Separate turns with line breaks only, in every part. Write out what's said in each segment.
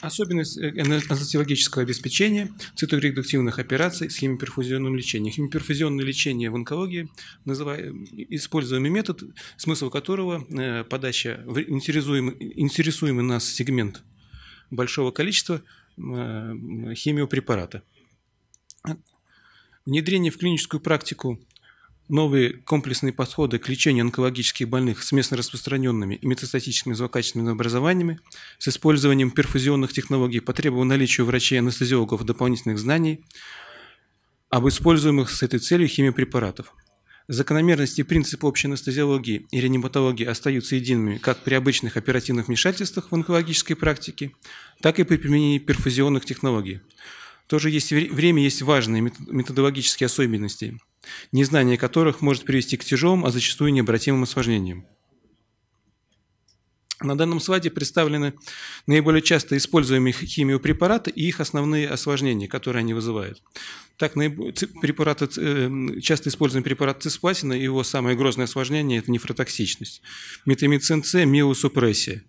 Особенность э, анестезиологического обеспечения циторедуктивных операций с химиоперфузионным лечением. химиоперфузионное лечение в онкологии, называя, э, используемый метод, смысл которого э, подача в интересуемый, интересуемый нас сегмент большого количества химиопрепарата Внедрение в клиническую практику новые комплексные подходы к лечению онкологических больных с местно распространенными и метастатическими злокачественными образованиями с использованием перфузионных технологий потребовало наличия у врачей-анестезиологов дополнительных знаний об используемых с этой целью химиопрепаратов. Закономерности и принципы общей анестезиологии и реаниматологии остаются едиными как при обычных оперативных вмешательствах в онкологической практике, так и при применении перфузионных технологий. Тоже есть время, есть важные методологические особенности – незнание которых может привести к тяжелым, а зачастую необратимым осложнениям. На данном слайде представлены наиболее часто используемые химиопрепараты и их основные осложнения, которые они вызывают. Так, препараты, эм, часто используемый препарат цисплатина и его самое грозное осложнение – это нефротоксичность. Метамицин С – миосупрессия.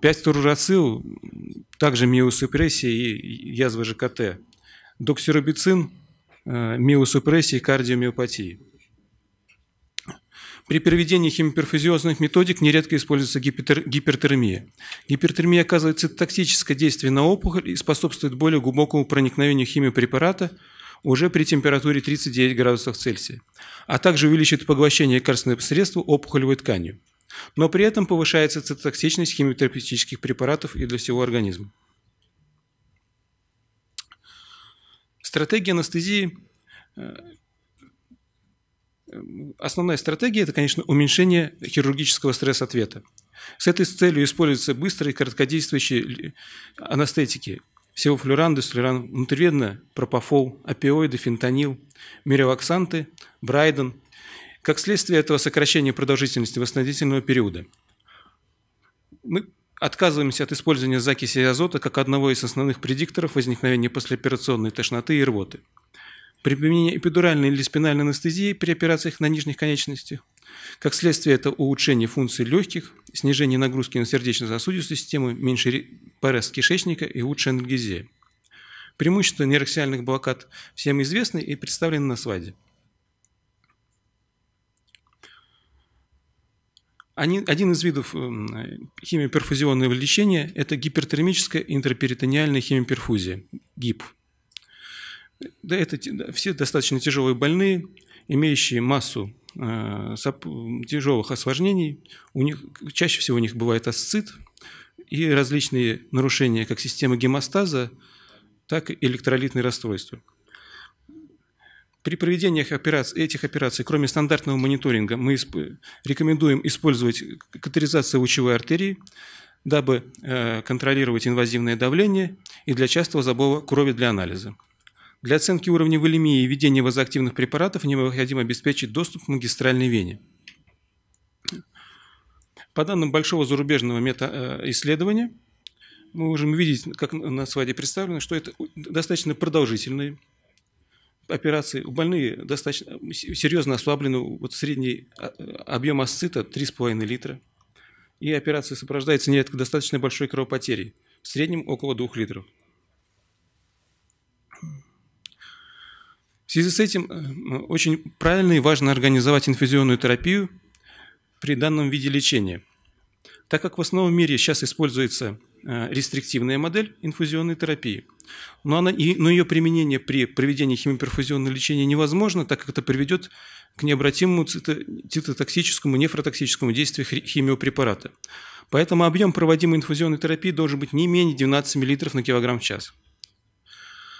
5 турурацил – также миосупрессия и язва ЖКТ. Доксирубицин Э, миосупрессии и кардиомиопатии. При проведении хемиперфузиозных методик нередко используется гипер... гипертермия. Гипертермия оказывает цитотоксическое действие на опухоль и способствует более глубокому проникновению химиопрепарата уже при температуре 39 градусов Цельсия, а также увеличивает поглощение лекарственного средства опухолевой тканью. Но при этом повышается цитотоксичность химиотерапевтических препаратов и для всего организма. Стратегия анестезии, э, основная стратегия – это, конечно, уменьшение хирургического стресс-ответа. С этой целью используются быстрые, короткодействующие анестетики, севофлюран, дестулюран, внутривенно, пропофол, опиоиды, фентанил, мириваксанты, брайден. Как следствие этого сокращения продолжительности восстановительного периода. Мы Отказываемся от использования закиси азота как одного из основных предикторов возникновения послеоперационной тошноты и рвоты. При применении эпидуральной или спинальной анестезии при операциях на нижних конечностях, как следствие это улучшение функций легких, снижение нагрузки на сердечно-сосудистую систему, меньше порез кишечника и лучшая анальгезия. Преимущества нейроксиальных блокад всем известны и представлены на слайде. Они, один из видов э, химиоперфузионного лечения – это гипертермическая интраперитониальная химиоперфузия, ГИП. Да, это все достаточно тяжелые больные, имеющие массу э, тяжелых осложнений. У них, чаще всего у них бывает асцит и различные нарушения как системы гемостаза, так и электролитные расстройства. При проведении этих операций, кроме стандартного мониторинга, мы рекомендуем использовать катаризацию лучевой артерии, дабы э, контролировать инвазивное давление и для частого забора крови для анализа. Для оценки уровня волемии и введения вазоактивных препаратов необходимо обеспечить доступ к магистральной вене. По данным большого зарубежного мета-исследования, э, мы можем видеть, как на слайде представлено, что это достаточно продолжительный операции. У больные достаточно э, серьезно ослаблены. Вот средний а, э, объем асцита 3,5 литра. И операция сопровождается нередко достаточно большой кровопотерей. В среднем около 2 литров. В связи с этим э, очень правильно и важно организовать инфузионную терапию при данном виде лечения. Так как в основном мире сейчас используется э, рестриктивная модель инфузионной терапии, но, она, и, но ее применение при проведении химиоперфузионного лечения невозможно, так как это приведет к необратимому цито, цитотоксическому, нефротоксическому действию химиопрепарата. Поэтому объем проводимой инфузионной терапии должен быть не менее 12 мл на килограмм в час.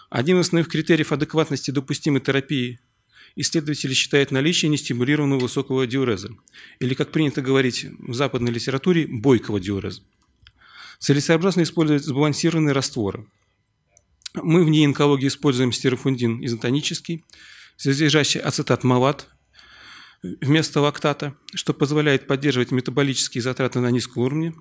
Один из основных критериев адекватности допустимой терапии исследователи считают наличие нестимулированного высокого диуреза, или, как принято говорить в западной литературе, бойкого диуреза. Целесообразно использовать сбалансированные растворы. Мы в неинкологии используем стерофундин изотонический, содержащий ацетат малат вместо лактата, что позволяет поддерживать метаболические затраты на низком уровне,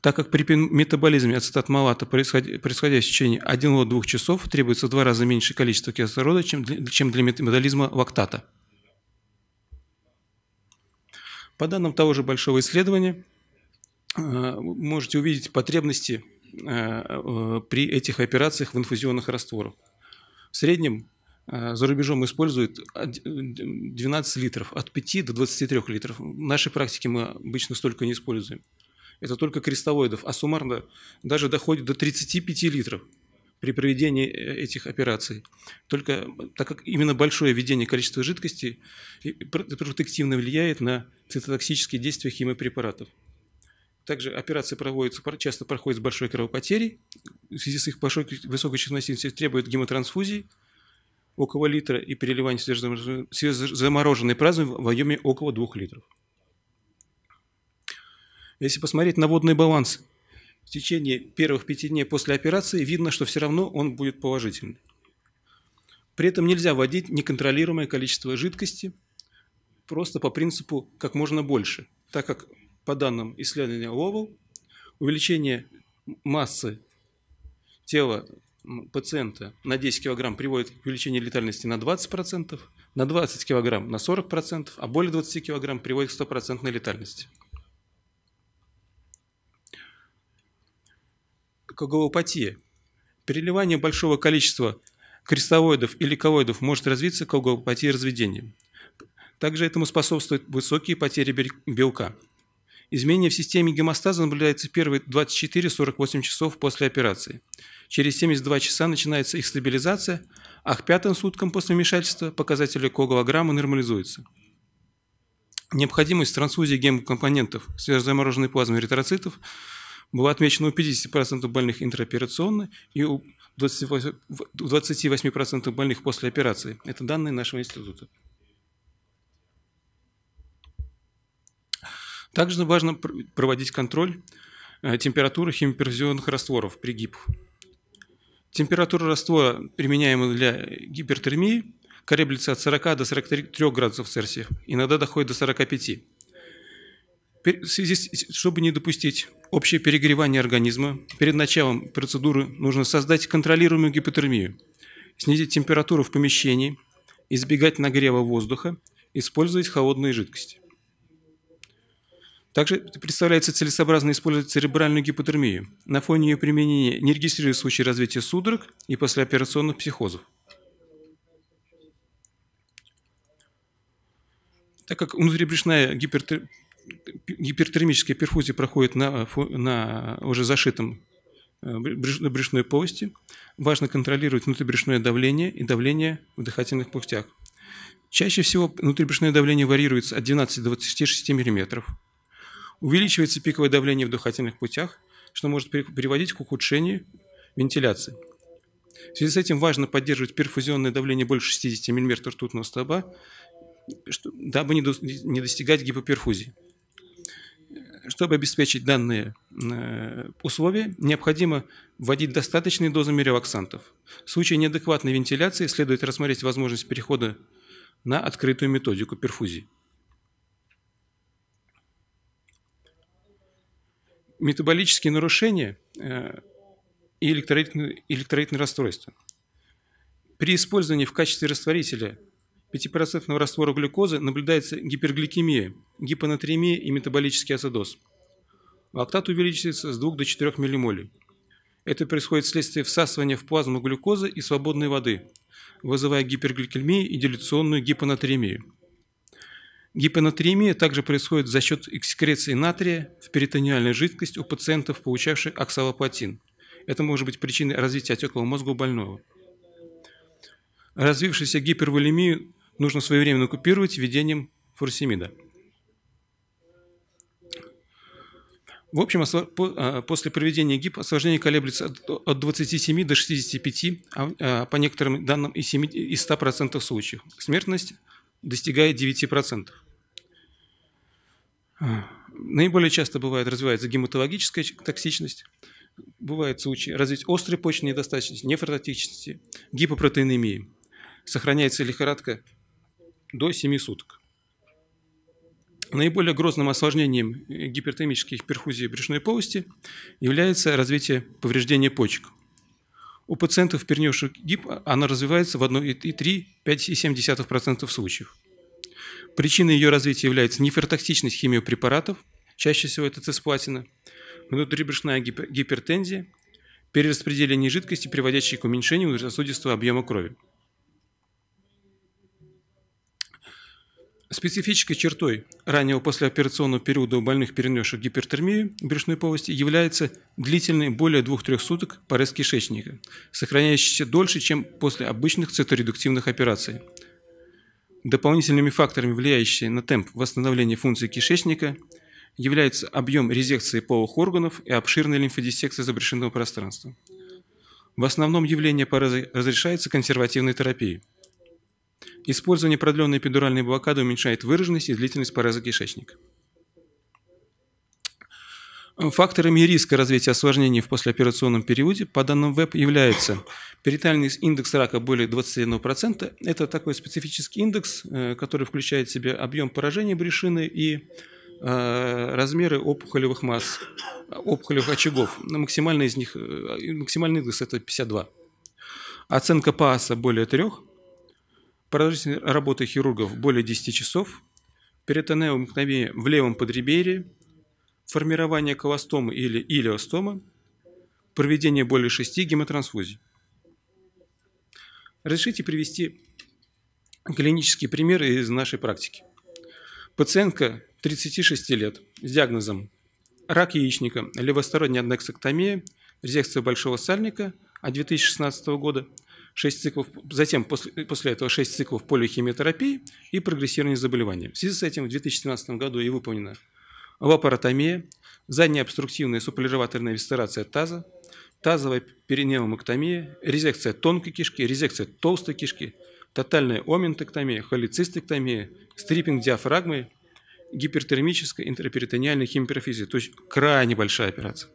так как при метаболизме ацетат малата происходящее в течение 1-2 часов требуется в два раза меньшее количество кислорода, чем для, чем для метаболизма лактата. По данным того же большого исследования, э, можете увидеть потребности э, при этих операциях в инфузионных растворах. В среднем э, за рубежом используют 12 литров, от 5 до 23 литров. В нашей практике мы обычно столько не используем. Это только крестовоидов, а суммарно даже доходит до 35 литров при проведении э, этих операций. Только так как именно большое введение количества жидкости протективно влияет на цитотоксические действия химиопрепаратов. Также операции проводятся, часто проходят с большой кровопотерей. В связи с их большой, высокой чувствительностью требуют гемотрансфузии около литра и переливания свежезамороженной плазмы в объеме около 2 литров. Если посмотреть на водный баланс в течение первых пяти дней после операции, видно, что все равно он будет положительный. При этом нельзя вводить неконтролируемое количество жидкости просто по принципу «как можно больше», так как по данным исследования Ловел, увеличение массы тела пациента на 10 кг приводит к увеличению летальности на 20%, на 20 кг на 40%, а более 20 кг приводит к 100% летальности. коагулопатия. Переливание большого количества крестовоидов или колоидов может развиться коагулопатия разведения. Также этому способствуют высокие потери белка. Изменения в системе гемостаза наблюдается первые 24-48 часов после операции. Через 72 часа начинается их стабилизация, а к пятым суткам после вмешательства показатели коагулограммы нормализуются. Необходимость трансфузии гемокомпонентов свежезамороженной плазмы эритроцитов было отмечено у 50% больных интероперационно и у 28%, 28% больных после операции. Это данные нашего института. Также важно проводить контроль э, температуры химиоперфузионных растворов при ГИП. Температура раствора, применяемая для гипертермии, колеблется от 40 до 43 градусов Цельсия, иногда доходит до 45 чтобы не допустить общее перегревание организма, перед началом процедуры нужно создать контролируемую гипотермию, снизить температуру в помещении, избегать нагрева воздуха, использовать холодные жидкости. Также представляется целесообразно использовать церебральную гипотермию. На фоне ее применения не регистрируют случаи развития судорог и послеоперационных психозов. Так как внутрибрюшная гипертер гипертермическая перфузия проходит на, на уже зашитом э, брюшной полости. Важно контролировать внутрибрюшное давление и давление в дыхательных путях. Чаще всего внутрибрюшное давление варьируется от 12 до 26 мм. Увеличивается пиковое давление в дыхательных путях, что может приводить к ухудшению вентиляции. В связи с этим важно поддерживать перфузионное давление больше 60 мм ртутного столба, дабы не достигать гипоперфузии. Чтобы обеспечить данные э, условия, необходимо вводить достаточные дозы релаксантов. В случае неадекватной вентиляции следует рассмотреть возможность перехода на открытую методику перфузии. Метаболические нарушения э, и электролитные расстройства. При использовании в качестве растворителя – 5% раствора глюкозы наблюдается гипергликемия, гипонатриемия и метаболический азодоз. Лактат увеличивается с 2 до 4 ммолей. Это происходит вследствие всасывания в плазму глюкозы и свободной воды, вызывая гипергликемию и дилюционную гипонатриемию. Гипонатриемия также происходит за счет экскреции натрия в перитониальную жидкость у пациентов, получавших оксалоплатин. Это может быть причиной развития отеклого мозга у больного. Развившуюся гиперволемию нужно своевременно купировать введением фурсимида. В общем, а, после проведения ГИП осложнение колеблется от 27 до 65, а, а по некоторым данным и 100% случаев. Смертность достигает 9%. А, наиболее часто бывает развивается гематологическая токсичность, бывают случаи развить острой почечной недостаточности, нефрототичности, гипопротеинемии. Сохраняется лихорадка до 7 суток. Наиболее грозным осложнением гипертонических перфузий брюшной полости является развитие повреждения почек. У пациентов, перенесших гип, она развивается в 1,3-5,7% случаев. Причиной ее развития является нефротоксичность химиопрепаратов, чаще всего это цисплатина, внутрибрюшная гипертензия, перераспределение жидкости, приводящее к уменьшению сосудистого объема крови. Специфической чертой раннего послеоперационного периода у больных, перенесших гипертермию брюшной полости, является длительный более 2-3 суток порез кишечника, сохраняющийся дольше, чем после обычных циторедуктивных операций. Дополнительными факторами, влияющими на темп восстановления функции кишечника, является объем резекции полых органов и обширная лимфодиссекция забрешенного пространства. В основном явление разрешается консервативной терапией – Использование продленной эпидуральной блокады уменьшает выраженность и длительность пореза кишечника. Факторами риска развития осложнений в послеоперационном периоде по данным ВЭП являются перитальный индекс рака более 21%. Это такой специфический индекс, э, который включает в себя объем поражения брюшины и э, размеры опухолевых масс, опухолевых очагов. Максимальный из них, э, максимальный индекс это 52. Оценка ПАСа более 3%. Продолжительность работы хирургов более 10 часов, перитонео мыкновение в левом подреберье, формирование колостомы или илиостомы, проведение более 6 гемотрансфузий. Разрешите привести клинические примеры из нашей практики. Пациентка 36 лет с диагнозом рак яичника, левосторонняя аднексоктомия, резекция большого сальника от 2016 года – 6 циклов, затем после, после этого 6 циклов полихимиотерапии и прогрессирование заболевания. В связи с этим в 2017 году и выполнена лапаротомия, задняя обструктивная суплироваторная вестерация таза, тазовая перинеомоктомия, резекция тонкой кишки, резекция толстой кишки, тотальная оминтоктомия, холецистектомия, стриппинг диафрагмы, гипертермическая интраперитониальная химиперфизия. То есть крайне большая операция.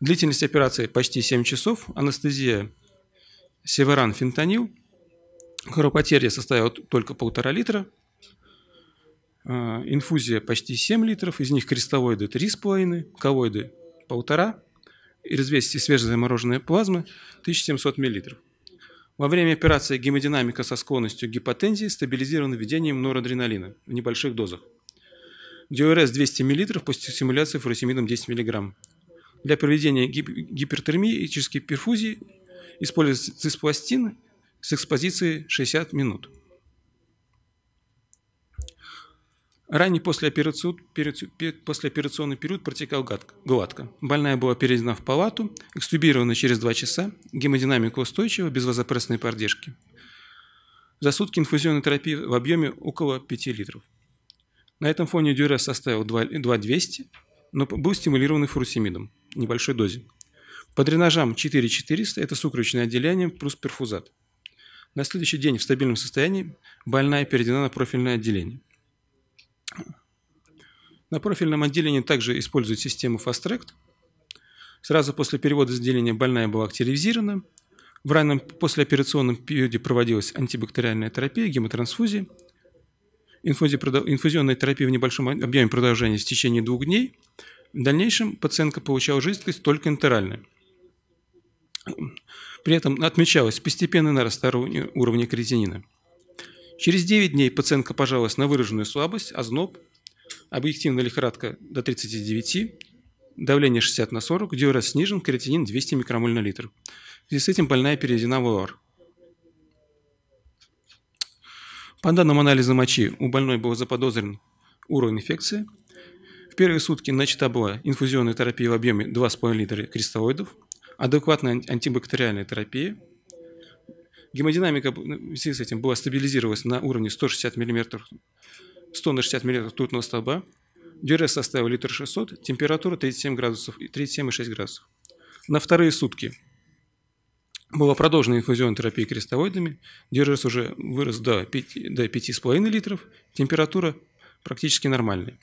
Длительность операции почти 7 часов, анестезия Северан фентанил. Кровопотеря составила только полтора литра. А, инфузия почти 7 литров, из них крестовоиды 3,5, коллоиды полтора, и развесить свежезамороженные плазмы 1700 миллилитров. Во время операции гемодинамика со склонностью к гипотензии стабилизирована введением норадреналина в небольших дозах. Диурез 200 мл после стимуляции фуросемидом 10 мг. Для проведения гип- гипертермии и перфузии используется циск пластин с экспозицией 60 минут. Ранний послеоперационный период протекал гладко. Больная была переведена в палату, экстубирована через 2 часа, гемодинамика устойчива, без вазопрессной поддержки. За сутки инфузионной терапии в объеме около 5 литров. На этом фоне дюрес составил 2200, но был стимулирован фурусимидом, небольшой дозе. По дренажам 4400 – это сукровичное отделение плюс перфузат. На следующий день в стабильном состоянии больная переведена на профильное отделение. На профильном отделении также используют систему Fast Сразу после перевода с отделения больная была активизирована. В раннем послеоперационном периоде проводилась антибактериальная терапия, гемотрансфузия. Инфузионная терапия в небольшом объеме продолжения в течение двух дней. В дальнейшем пациентка получала жидкость только интеральную. При этом отмечалось постепенное нарастание уровня кретинина. Через 9 дней пациентка пожаловалась на выраженную слабость, озноб, объективная лихорадка до 39, давление 60 на 40, диурез снижен, креатинин 200 микромоль на литр. В связи с этим больная переведена в ОР. По данным анализа мочи, у больной был заподозрен уровень инфекции. В первые сутки начата была инфузионная терапия в объеме 2,5 литра кристаллоидов – адекватной антибактериальной терапии. Гемодинамика ну, в связи с этим была стабилизировалась на уровне 160 мм, 100 на 60 мм тутного столба. Дюрес составил литр 600, температура 37 градусов и 37,6 градусов. На вторые сутки была продолжена инфузионная терапия крестоидами. Дюрес уже вырос до 5,5 до 5 литров, температура практически нормальная.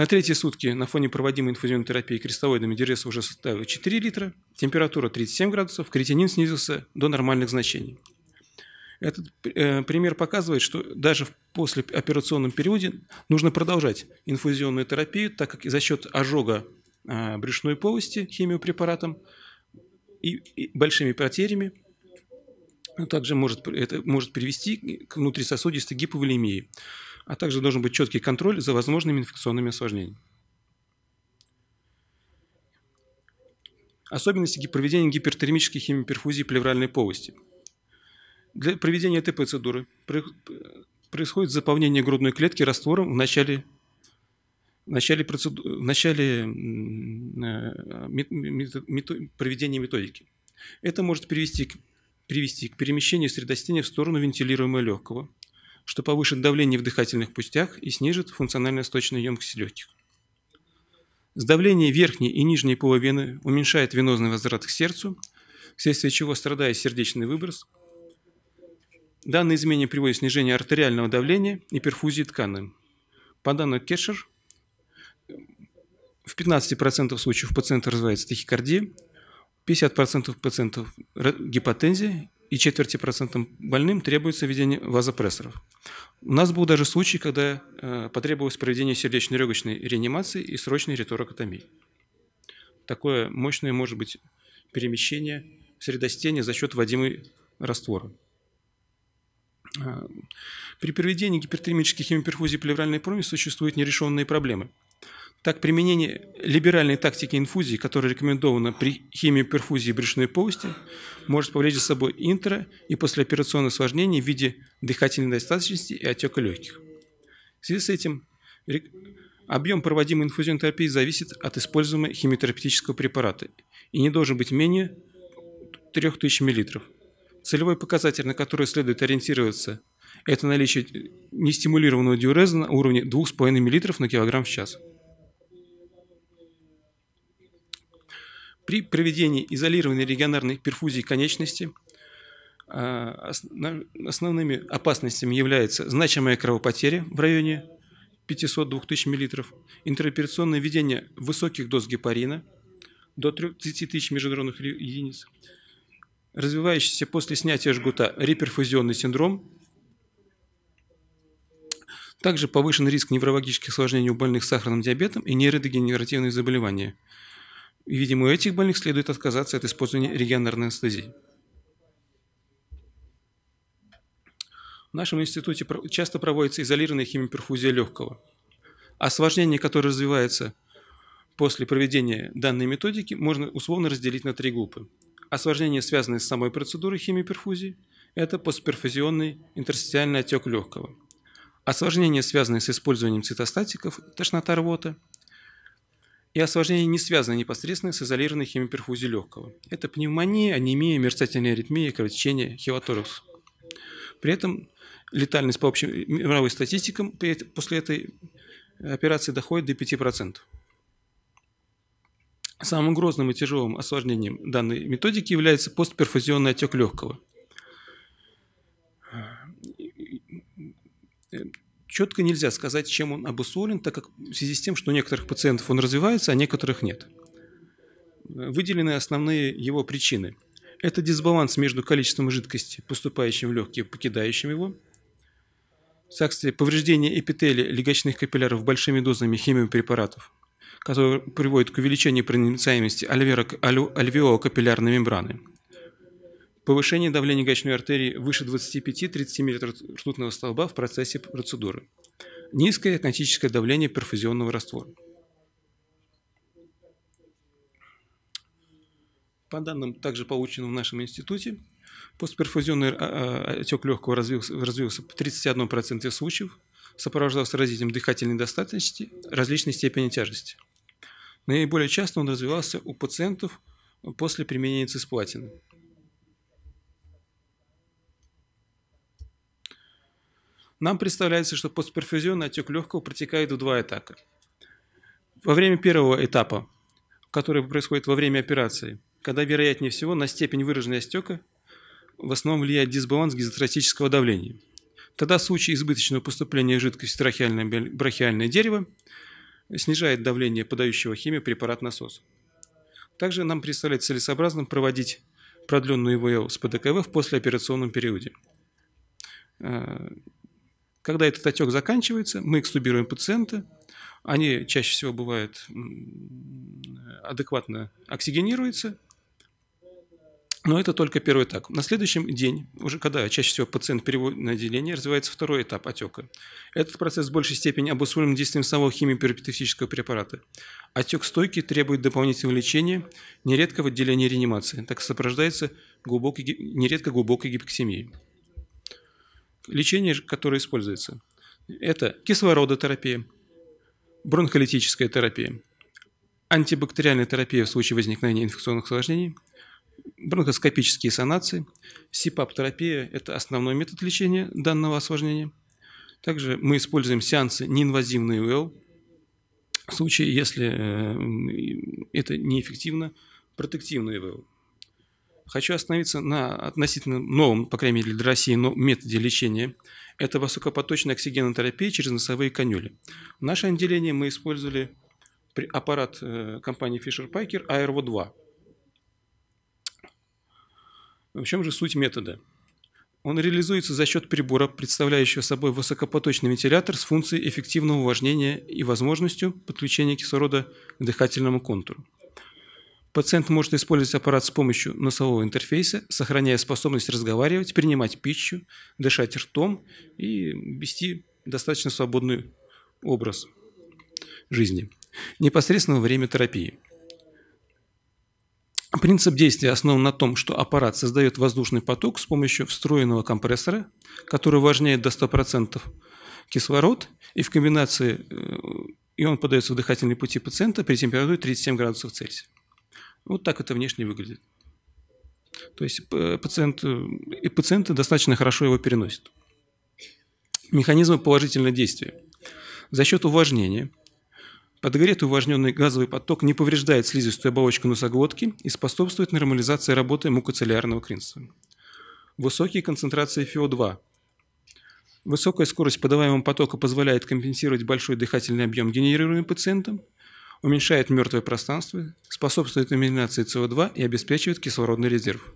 На третьи сутки на фоне проводимой инфузионной терапии крестовидными диуреса уже составил 4 литра, температура 37 градусов, креатинин снизился до нормальных значений. Этот э, пример показывает, что даже в послеоперационном периоде нужно продолжать инфузионную терапию, так как за счет ожога э, брюшной полости химиопрепаратом и, и большими потерями также может, это может привести к внутрисосудистой гиповолемии а также должен быть четкий контроль за возможными инфекционными осложнениями. Особенности проведения гипертермической химиоперфузии плевральной полости. Для проведения этой процедуры происходит заполнение грудной клетки раствором в начале, в начале, процеду, в начале э, проведения методики. Это может привести к, привести к перемещению средостения в сторону вентилируемого легкого – что повышит давление в дыхательных путях и снижит функционально-сточную емкость легких. Сдавление верхней и нижней половины уменьшает венозный возврат к сердцу, вследствие чего страдает сердечный выброс. Данное изменение приводит к снижению артериального давления и перфузии ткани. По данным Кешер, в 15% случаев у пациента развивается тахикардия, 50% пациентов гипотензия и четверти процентам больным требуется введение вазопрессоров. У нас был даже случай, когда э, потребовалось проведение сердечно-легочной реанимации и срочной риторакотомии. Такое мощное может быть перемещение средостения за счет вводимой раствора. Э, при проведении гипертермических хемиперфузий плевральной проми существуют нерешенные проблемы. Так, применение либеральной тактики инфузии, которая рекомендована при химиоперфузии брюшной полости, может повлечь за собой интро- и послеоперационные осложнения в виде дыхательной недостаточности и отека легких. В связи с этим объем проводимой инфузионной терапии зависит от используемого химиотерапевтического препарата и не должен быть менее 3000 мл. Целевой показатель, на который следует ориентироваться, это наличие нестимулированного диуреза на уровне 2,5 мл на килограмм в час – При проведении изолированной регионарной перфузии конечности а, основными опасностями являются значимая кровопотеря в районе 500-2000 мл, интероперационное введение высоких доз гепарина до 30 тысяч международных единиц, развивающийся после снятия жгута реперфузионный синдром, также повышен риск неврологических осложнений у больных с сахарным диабетом и нейродегенеративные заболевания – и, видимо, у этих больных следует отказаться от использования регионарной анестезии. В нашем институте часто проводится изолированная химиоперфузия легкого. Осложнение, которое развивается после проведения данной методики, можно условно разделить на три группы. Осложнения, связанные с самой процедурой химиоперфузии, это постперфузионный интерстициальный отек легкого. Осложнения, связанные с использованием цитостатиков, тошнота рвота – и осложнения не связаны непосредственно с изолированной хемиперфузией легкого. Это пневмония, анемия, мерцательная аритмия, кровотечение, хилаторакс. При этом летальность по общим э, мировым статистикам после этой операции доходит до 5%. Самым грозным и тяжелым осложнением данной методики является постперфузионный отек легкого четко нельзя сказать, чем он обусловлен, так как в связи с тем, что у некоторых пациентов он развивается, а некоторых нет. Выделены основные его причины. Это дисбаланс между количеством жидкости, поступающим в легкие и покидающим его. Также повреждение эпителия легочных капилляров большими дозами химиопрепаратов, которые приводят к увеличению проницаемости альвеокапиллярной мембраны – Повышение давления гачной артерии выше 25-30 мм ртутного столба в процессе процедуры. Низкое кинетическое давление перфузионного раствора. По данным, также полученным в нашем институте, постперфузионный а, а, отек легкого развился, развился в 31% случаев, сопровождался развитием дыхательной достаточности различной степени тяжести. Наиболее часто он развивался у пациентов после применения цисплатина Нам представляется, что постперфузионный отек легкого протекает в два этапа. Во время первого этапа, который происходит во время операции, когда, вероятнее всего, на степень выраженной отека в основном влияет дисбаланс гизотратического давления. Тогда случай избыточного поступления жидкости в трахеальное брахиальное дерево снижает давление подающего препарат насос. Также нам представляет целесообразным проводить продленную ИВЛ с ПДКВ в послеоперационном периоде. Э, когда этот отек заканчивается, мы экстубируем пациента, они чаще всего бывают адекватно оксигенируются, но это только первый этап. На следующем день, уже когда чаще всего пациент переводит на отделение, развивается второй этап отека. Этот процесс в большей степени обусловлен действием самого химиотерапевтического препарата. Отек стойки требует дополнительного лечения, нередко в отделении реанимации, так сопровождается глубокой, нередко глубокой гипоксемией лечение, которое используется. Это кислородотерапия, бронхолитическая терапия, антибактериальная терапия в случае возникновения инфекционных осложнений, бронхоскопические санации, СИПАП-терапия – это основной метод лечения данного осложнения. Также мы используем сеансы неинвазивной УЭЛ, в случае, если э, это неэффективно, протективной ИВЛ. Хочу остановиться на относительно новом, по крайней мере для России, но методе лечения. Это высокопоточная оксигенотерапия через носовые конюли. В наше отделение мы использовали аппарат э, компании Fisher Payker Airvo 2. В чем же суть метода? Он реализуется за счет прибора, представляющего собой высокопоточный вентилятор с функцией эффективного увлажнения и возможностью подключения кислорода к дыхательному контуру. Пациент может использовать аппарат с помощью носового интерфейса, сохраняя способность разговаривать, принимать пищу, дышать ртом и вести достаточно свободный образ жизни. Непосредственно во время терапии. Принцип действия основан на том, что аппарат создает воздушный поток с помощью встроенного компрессора, который увлажняет до 100% кислород, и в комбинации э, и он подается в дыхательные пути пациента при температуре 37 градусов Цельсия. Вот так это внешне выглядит. То есть э, пациент, э, и пациенты достаточно хорошо его переносят. Механизмы положительного действия. За счет увлажнения подогретый увлажненный газовый поток не повреждает слизистую оболочку носоглотки и способствует нормализации работы мукоцеллярного кринса. Высокие концентрации ФИО2. Высокая скорость подаваемого потока позволяет компенсировать большой дыхательный объем, генерируемый пациентом, уменьшает мертвое пространство, способствует эмиграции СО2 и обеспечивает кислородный резерв.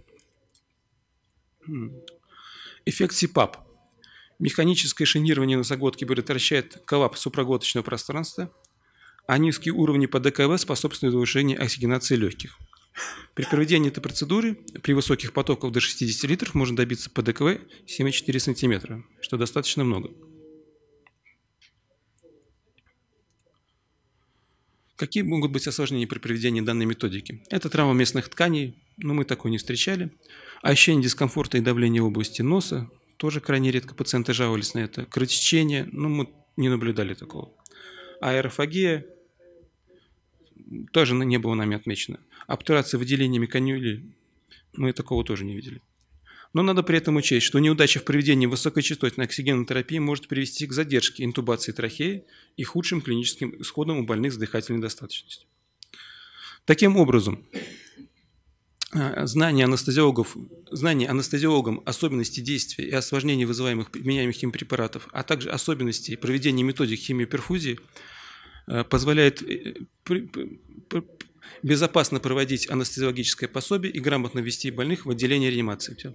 Эффект СИПАП. Механическое шинирование носоглотки предотвращает коллапс супраглоточного пространства, а низкие уровни по ДКВ способствуют улучшению оксигенации легких. При проведении этой процедуры при высоких потоках до 60 литров можно добиться ПДКВ 7,4 см, что достаточно много. Какие могут быть осложнения при проведении данной методики? Это травма местных тканей, но мы такой не встречали. Ощущение дискомфорта и давления в области носа, тоже крайне редко пациенты жаловались на это. Кровотечение, ну мы не наблюдали такого. Аэрофагия тоже не было нами отмечено. Обтурация выделениями конюли, мы такого тоже не видели. Но надо при этом учесть, что неудача в проведении высокочастотной оксигенотерапии может привести к задержке интубации трахеи и худшим клиническим исходам у больных с дыхательной недостаточностью. Таким образом, э, знание анестезиологов, знание анестезиологам особенностей действия и осложнений, вызываемых применяемых им препаратов, а также особенностей проведения методик химиоперфузии э, позволяет э, безопасно проводить анестезиологическое пособие и грамотно вести больных в отделение реанимации.